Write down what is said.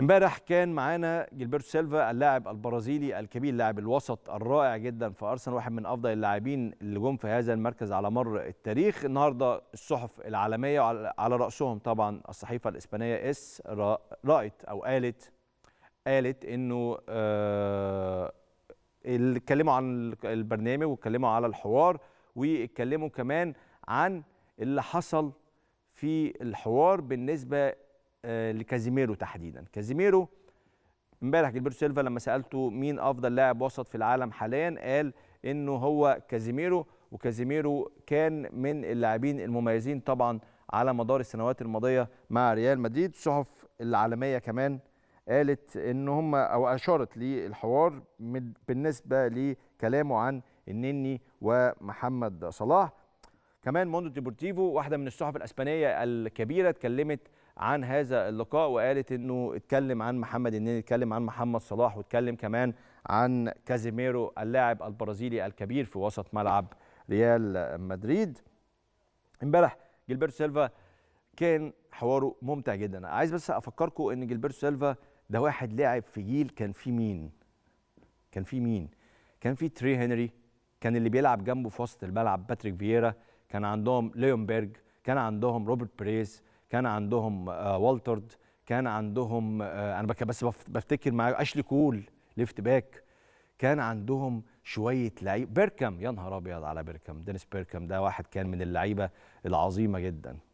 امبارح كان معانا جيلبرتو سيلفا اللاعب البرازيلي الكبير لاعب الوسط الرائع جدا في ارسنال واحد من افضل اللاعبين اللي جم في هذا المركز على مر التاريخ النهارده الصحف العالميه على راسهم طبعا الصحيفه الاسبانيه اس رأت او قالت قالت انه آه، اتكلموا عن البرنامج واتكلموا على الحوار واتكلموا كمان عن اللي حصل في الحوار بالنسبه آه، لكازيميرو تحديدا كازيميرو امبارح جيلبرتو سيلفا لما سالته مين افضل لاعب وسط في العالم حاليا قال انه هو كازيميرو وكازيميرو كان من اللاعبين المميزين طبعا على مدار السنوات الماضيه مع ريال مدريد الصحف العالميه كمان قالت ان هم او اشارت للحوار بالنسبه لكلامه عن النني ومحمد صلاح كمان موندو ديبورتيفو واحده من الصحف الاسبانيه الكبيره اتكلمت عن هذا اللقاء وقالت انه اتكلم عن محمد النني اتكلم عن محمد صلاح واتكلم كمان عن كازيميرو اللاعب البرازيلي الكبير في وسط ملعب ريال مدريد امبارح جيلبرتو سيلفا كان حواره ممتع جدا عايز بس افكركم ان جيلبرتو سيلفا ده واحد لاعب في جيل كان فيه مين كان فيه مين كان فيه تري هنري كان اللي بيلعب جنبه في وسط الملعب باتريك فييرا كان عندهم ليون بيرج كان عندهم روبرت بريز كان عندهم آه، والترد كان عندهم آه، انا بس بفتكر مع اشلي كول ليفت باك كان عندهم شويه لعيب بيركم يا نهار ابيض على بيركم دينيس بيركم ده واحد كان من اللعيبه العظيمه جدا